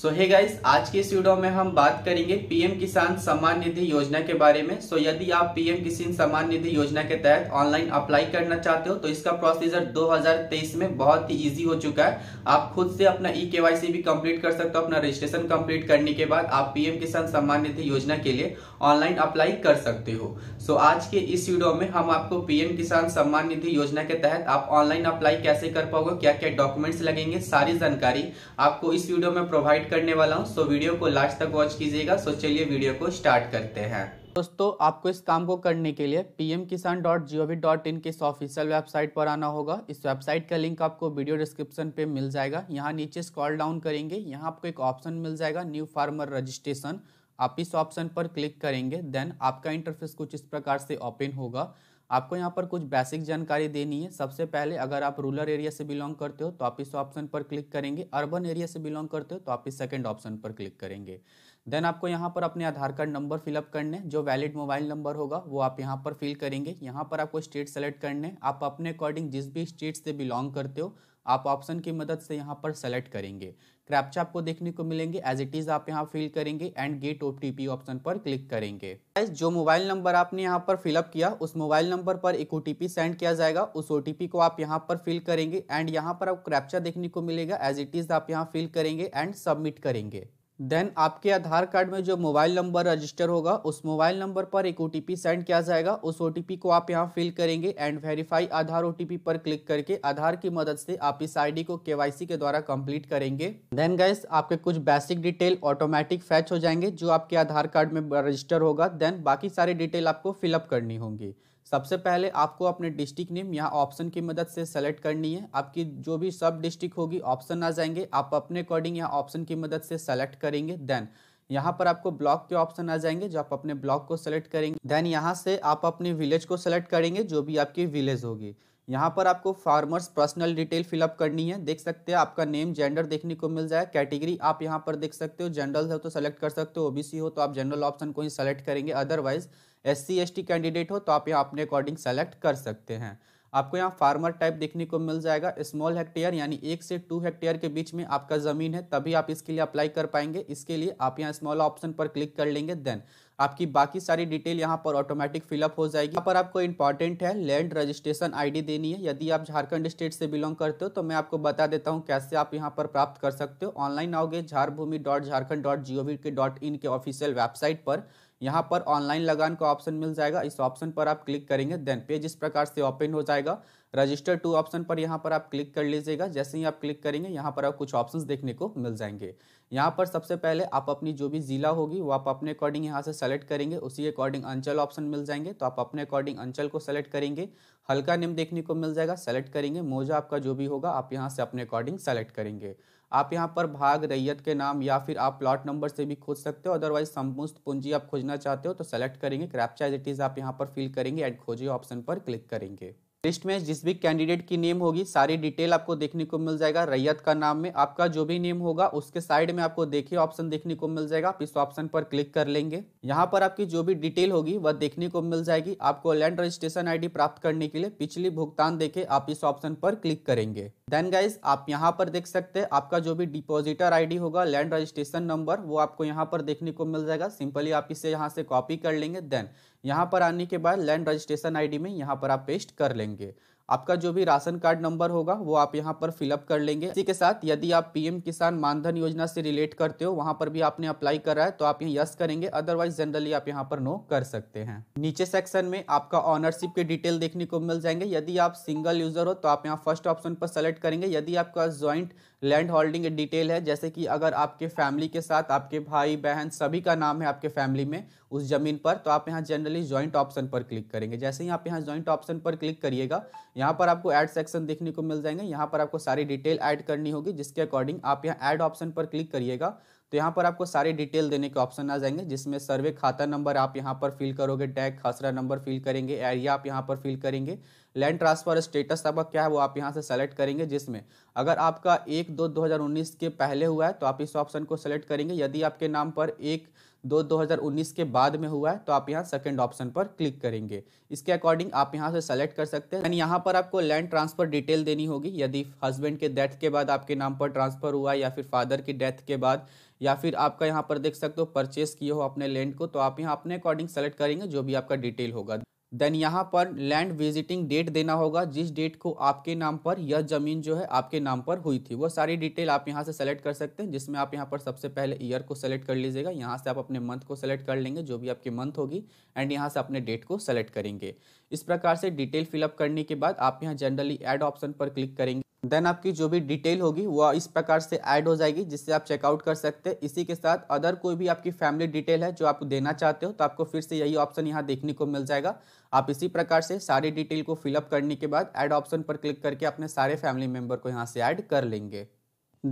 सो hey guys आज के इस वीडियो में हम बात करेंगे पीएम किसान सम्मान निधि योजना के बारे में सो so, यदि आप पीएम किसान सम्मान निधि योजना के तहत ऑनलाइन अप्लाई करना चाहते हो तो इसका प्रोसीजर 2023 में बहुत ही इजी हो चुका है आप खुद से अपना ई e केवाईसी भी कंप्लीट कर सकते हो अपना रजिस्ट्रेशन कंप्लीट करने के बाद आप पीएम किसान सम्मान निधि योजना के लिए ऑनलाइन अप्लाई कर सकते हो सो so, आज के इस वीडियो में हम आपको पीएम किसान सम्मान निधि योजना के तहत आप ऑनलाइन अप्लाई कैसे कर पाओगे क्या क्या डॉक्यूमेंट्स लगेंगे सारी जानकारी आपको इस वीडियो में प्रोवाइड करने वाला हूँ सो वीडियो को लास्ट तक वॉच कीजिएगा सो चलिए वीडियो को स्टार्ट करते हैं दोस्तों आपको इस काम को करने के लिए P M Kisan dot G O V dot in की इस ऑफिशियल वेबसाइट पर आना होगा इस वेबसाइट का लिंक आपको वीडियो डिस्क्रिप्शन पे मिल जाएगा यहाँ नीचे स्क्रॉल डाउन करेंगे यहाँ आपको एक ऑप्शन मिल जाएगा न्यू फार्मर रजिस्ट्रेशन आप इस ऑप्शन पर क्लिक करेंगे देन आपका इंटरफेस कुछ इस प्रकार से ओपन होगा आपको यहाँ पर कुछ बेसिक जानकारी देनी है सबसे पहले अगर आप रूरल एरिया से बिलोंग करते हो तो आप इस ऑप्शन पर क्लिक करेंगे अर्बन एरिया से बिलोंग करते हो तो आप इस सेकेंड ऑप्शन पर क्लिक करेंगे देन आपको यहाँ पर अपने आधार कार्ड नंबर फिलअप करने जो वैलिड मोबाइल नंबर होगा वो आप यहाँ पर फिल करेंगे यहाँ पर आपको स्टेट सेलेक्ट करने आप अपने अकॉर्डिंग जिस भी स्टेट से बिलोंग करते हो आप ऑप्शन की मदद से यहाँ पर सेलेक्ट करेंगे क्रैप्चा आपको देखने को मिलेंगे एज इट इज़ आप यहाँ फिल करेंगे एंड गेट ओ ऑप्शन पर क्लिक करेंगे जो मोबाइल नंबर आपने यहाँ पर फिलअप किया उस मोबाइल नंबर पर एक ओ सेंड किया जाएगा उस ओ को आप यहाँ पर फिल करेंगे एंड यहाँ पर आपको क्रैप्चा देखने को मिलेगा एज इट इज़ आप यहाँ फिल करेंगे एंड सबमिट करेंगे देन आपके आधार कार्ड में जो मोबाइल नंबर रजिस्टर होगा उस मोबाइल नंबर पर एक ओ सेंड किया जाएगा उस ओ को आप यहाँ फिल करेंगे एंड वेरीफाई आधार ओ पर क्लिक करके आधार की मदद से आप इस आईडी को केवाईसी के द्वारा कंप्लीट करेंगे देन गैस आपके कुछ बेसिक डिटेल ऑटोमेटिक फैच हो जाएंगे जो आपके आधार कार्ड में रजिस्टर होगा देन बाकी सारी डिटेल आपको फिलअप करनी होंगी सबसे पहले आपको अपने डिस्ट्रिक्ट नेम यहाँ ऑप्शन की मदद से सेलेक्ट करनी है आपकी जो भी सब डिस्ट्रिक्ट होगी ऑप्शन आ जाएंगे आप अपने अकॉर्डिंग यहाँ ऑप्शन की मदद से सेलेक्ट करेंगे देन यहाँ पर आपको ब्लॉक के ऑप्शन आ जाएंगे जो आप अपने ब्लॉक को सेलेक्ट करेंगे देन यहाँ से आप अपने विलेज को सेलेक्ट करेंगे जो भी आपकी विलेज होगी यहाँ पर आपको फार्मर्स पर्सनल डिटेल फिलअप करनी है देख सकते हैं आपका नेम जेंडर देखने को मिल जाए कैटेगरी आप यहाँ पर देख सकते हो जनरल हो तो सेलेक्ट कर सकते हो ओबीसी हो तो आप जनरल ऑप्शन को ही सेलेक्ट करेंगे अदरवाइज़ एस सी कैंडिडेट हो तो आप यहाँ अपने अकॉर्डिंग सेलेक्ट कर सकते हैं आपको यहाँ फार्मर टाइप देखने को मिल जाएगा स्मॉल हेक्टेयर यानी एक से टू हेक्टेयर के बीच में आपका ज़मीन है तभी आप इसके लिए अप्लाई कर पाएंगे इसके लिए आप यहाँ स्मॉल ऑप्शन पर क्लिक कर लेंगे देन आपकी बाकी सारी डिटेल यहाँ पर ऑटोमेटिक फिलअप हो जाएगी यहाँ पर आपको इंपॉर्टेंट है लैंड रजिस्ट्रेशन आई देनी है यदि आप झारखंड स्टेट से बिलोंग करते हो तो मैं आपको बता देता हूँ कैसे आप यहाँ पर प्राप्त कर सकते हो ऑनलाइन आओगे झारभूमि डॉट डॉट के डॉट इन के ऑफिशियल वेबसाइट पर यहाँ पर ऑनलाइन लगान का ऑप्शन मिल जाएगा इस ऑप्शन पर आप क्लिक करेंगे देन पेज इस प्रकार से ओपन हो जाएगा रजिस्टर टू ऑप्शन पर यहाँ पर आप क्लिक कर लीजिएगा जैसे ही आप क्लिक करेंगे यहाँ पर आप कुछ ऑप्शंस देखने को मिल जाएंगे यहाँ पर सबसे पहले आप अपनी जो भी ज़िला होगी वो आप अपने अकॉर्डिंग यहाँ से सेलेक्ट करेंगे उसी अकॉर्डिंग अंचल ऑप्शन मिल जाएंगे तो आप अपने अकॉर्डिंग अंचल को सेलेक्ट करेंगे हल्का नेम देखने को मिल जाएगा सेलेक्ट करेंगे मोजा आपका जो भी होगा आप यहाँ से अपने अकॉर्डिंग सेलेक्ट करेंगे आप यहाँ पर भाग रैयत के नाम या फिर आप प्लॉट नंबर से भी खोज सकते हो अदरवाइज समुस्त पूंजी आप खोजना चाहते हो तो सेलेक्ट करेंगे क्रैप्चा इट इज़ आप यहाँ पर फिल करेंगे एड खोजिए ऑप्शन पर क्लिक करेंगे लिस्ट में जिस भी कैंडिडेट की नेम होगी सारी डिटेल आपको देखने को मिल जाएगा रैयत का नाम में आपका जो भी नेम होगा उसके साइड में आपको देखिए ऑप्शन देखने को मिल जाएगा आप इस ऑप्शन पर क्लिक कर लेंगे यहाँ पर आपकी जो भी डिटेल होगी वह देखने को मिल जाएगी आपको लैंड रजिस्ट्रेशन आईडी प्राप्त करने के लिए पिछली भुगतान देखे आप इस ऑप्शन पर क्लिक करेंगे देन गाइज आप यहाँ पर देख सकते हैं आपका जो भी डिपोजिटर आईडी होगा लैंड रजिस्ट्रेशन नंबर वो आपको यहाँ पर देखने को मिल जाएगा सिंपली आप इसे यहाँ से कॉपी कर लेंगे देन यहाँ पर आने के बाद लैंड रजिस्ट्रेशन आईडी में यहाँ पर आप पेस्ट कर लेंगे आपका जो भी राशन कार्ड नंबर होगा वो आप यहाँ पर फिलअप कर लेंगे इसी के साथ यदि आप पीएम किसान मानधन योजना से रिलेट करते हो वहाँ पर भी आपने अप्लाई करा है तो आप यहाँ यस करेंगे अदरवाइज जनरली आप यहाँ पर नो कर सकते हैं नीचे सेक्शन में आपका ऑनरशिप के डिटेल देखने को मिल जाएंगे यदि आप सिंगल यूजर हो तो आप यहाँ फर्स्ट ऑप्शन पर सेलेक्ट करेंगे यदि आपका ज्वाइंट लैंड होल्डिंग की डिटेल है जैसे कि अगर आपके फैमिली के साथ आपके भाई बहन सभी का नाम है आपके फैमिली में उस ज़मीन पर तो आप यहाँ जनरली ज्वाइंट ऑप्शन पर क्लिक करेंगे जैसे ही आप यहाँ ज्वाइंट ऑप्शन पर क्लिक करिएगा यहाँ पर आपको ऐड सेक्शन देखने को मिल जाएंगे यहाँ पर आपको सारी डिटेल ऐड करनी होगी जिसके अकॉर्डिंग आप यहाँ ऐड ऑप्शन पर क्लिक करिएगा तो यहाँ पर आपको सारी डिटेल देने के ऑप्शन आ जाएंगे जिसमें सर्वे खाता नंबर आप यहाँ पर फिल करोगे टैग खसरा नंबर फिल करेंगे एरिया आप यहाँ पर फिल करेंगे लैंड ट्रांसफर स्टेटस आपका क्या है वो आप यहाँ से सेलेक्ट करेंगे जिसमें अगर आपका एक दो 2019 के पहले हुआ है तो आप इस ऑप्शन को सेलेक्ट करेंगे यदि आपके नाम पर एक दो 2019 के बाद में हुआ है तो आप यहाँ सेकंड ऑप्शन पर क्लिक करेंगे इसके अकॉर्डिंग आप यहाँ से सेलेक्ट कर सकते हैं एंड यहाँ पर आपको लैंड ट्रांसफर डिटेल देनी होगी यदि हस्बैंड के डेथ के बाद आपके नाम पर ट्रांसफर हुआ या फिर फादर की डेथ के बाद या फिर आपका यहाँ पर देख सकते हो परचेस किए हो अपने लैंड को तो आप यहाँ अपने अकॉर्डिंग सेलेक्ट करेंगे जो भी आपका डिटेल होगा देन यहाँ पर लैंड विजिटिंग डेट देना होगा जिस डेट को आपके नाम पर यह ज़मीन जो है आपके नाम पर हुई थी वो सारी डिटेल आप यहाँ से सेलेक्ट कर सकते हैं जिसमें आप यहाँ पर सबसे पहले ईयर को सेलेक्ट कर लीजिएगा यहाँ से आप अपने मंथ को सेलेक्ट कर लेंगे जो भी आपकी मंथ होगी एंड यहाँ से अपने डेट को सेलेक्ट करेंगे इस प्रकार से डिटेल फिलअप करने के बाद आप यहाँ जनरली एड ऑप्शन पर क्लिक करेंगे देन आपकी जो भी डिटेल होगी वो इस प्रकार से ऐड हो जाएगी जिससे आप चेकआउट कर सकते हैं इसी के साथ अदर कोई भी आपकी फैमिली डिटेल है जो आप देना चाहते हो तो आपको फिर से यही ऑप्शन यहाँ देखने को मिल जाएगा आप इसी प्रकार से सारी डिटेल को फिलअप करने के बाद ऐड ऑप्शन पर क्लिक करके अपने सारे फैमिली मेम्बर को यहाँ से ऐड कर लेंगे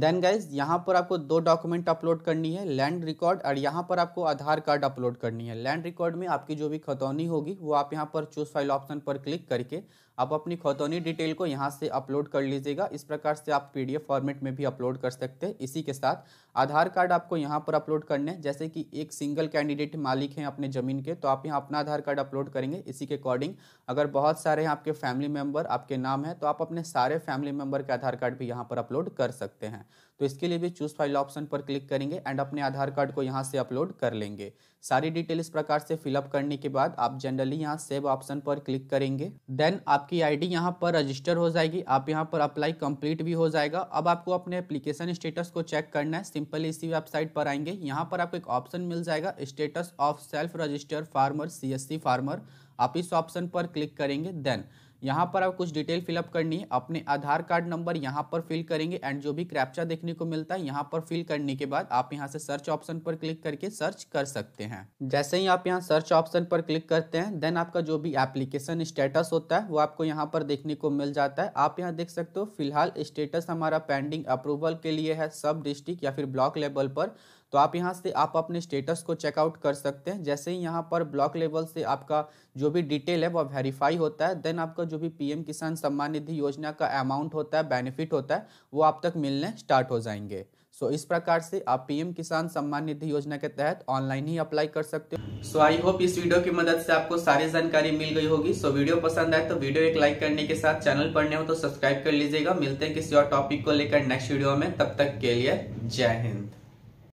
देन गाइज यहाँ पर आपको दो डॉक्यूमेंट अपलोड करनी है लैंड रिकॉर्ड और यहाँ पर आपको आधार कार्ड अपलोड करनी है लैंड रिकॉर्ड में आपकी जो भी खतौनी होगी वो आप यहाँ पर चूज फाइल ऑप्शन पर क्लिक करके आप अपनी खतौनी डिटेल को यहाँ से अपलोड कर लीजिएगा इस प्रकार से आप पी फॉर्मेट में भी अपलोड कर सकते हैं इसी के साथ आधार कार्ड आपको यहाँ पर अपलोड करने हैं जैसे कि एक सिंगल कैंडिडेट मालिक हैं अपने ज़मीन के तो आप यहाँ अपना आधार कार्ड अपलोड करेंगे इसी के अकॉर्डिंग अगर बहुत सारे हैं आपके फैमिली मेम्बर आपके नाम हैं तो आप अपने सारे फैमिली मेम्बर के आधार कार्ड भी यहाँ पर अपलोड कर सकते हैं तो इसके लिए भी चूज फाइल ऑप्शन पर क्लिक करेंगे एंड अपने आधार कार्ड को यहाँ से अपलोड कर लेंगे सारी डिटेल इस प्रकार से फिलअप करने के बाद आप जनरली यहाँ सेव ऑप्शन पर क्लिक करेंगे देन आपकी डी यहाँ पर रजिस्टर हो जाएगी आप यहाँ पर अप्लाई कंप्लीट भी हो जाएगा अब आपको अपने अप्लीकेशन स्टेटस को चेक करना है सिंपल इसी वेबसाइट पर आएंगे यहाँ पर आपको एक ऑप्शन मिल जाएगा status of self register farmer see farmer आप इस ऑप्शन पर क्लिक करेंगे देन यहाँ पर आप कुछ डिटेल फिलअप करनी है अपने आधार कार्ड नंबर यहाँ पर फिल करेंगे एंड जो भी क्रैप्चा देखने को मिलता है यहाँ पर फिल करने के बाद आप यहाँ से सर्च ऑप्शन पर क्लिक करके सर्च कर सकते हैं जैसे ही आप यहाँ सर्च ऑप्शन पर क्लिक करते हैं देन आपका जो भी एप्लीकेशन स्टेटस होता है वो आपको यहाँ पर देखने को मिल जाता है आप यहाँ देख सकते हो फिलहाल स्टेटस हमारा पेंडिंग अप्रूवल के लिए है सब डिस्ट्रिक्ट या फिर ब्लॉक लेवल पर तो आप यहाँ से आप अपने स्टेटस को चेकआउट कर सकते हैं जैसे ही यहाँ पर ब्लॉक लेवल से आपका जो भी डिटेल है वह वेरीफाई होता है देन आपका जो भी पीएम किसान सम्मान निधि योजना का अमाउंट होता है बेनिफिट होता है वो आप तक मिलने स्टार्ट हो जाएंगे सो so, इस प्रकार से आप पीएम किसान सम्मान निधि योजना के तहत ऑनलाइन ही अप्लाई कर सकते हो सो आई होप इस वीडियो की मदद से आपको सारी जानकारी मिल गई होगी सो so, वीडियो पसंद आए तो वीडियो एक लाइक करने के साथ चैनल पर नए हो तो सब्सक्राइब कर लीजिएगा मिलते हैं किसी और टॉपिक को लेकर नेक्स्ट वीडियो में तब तक के लिए जय हिंद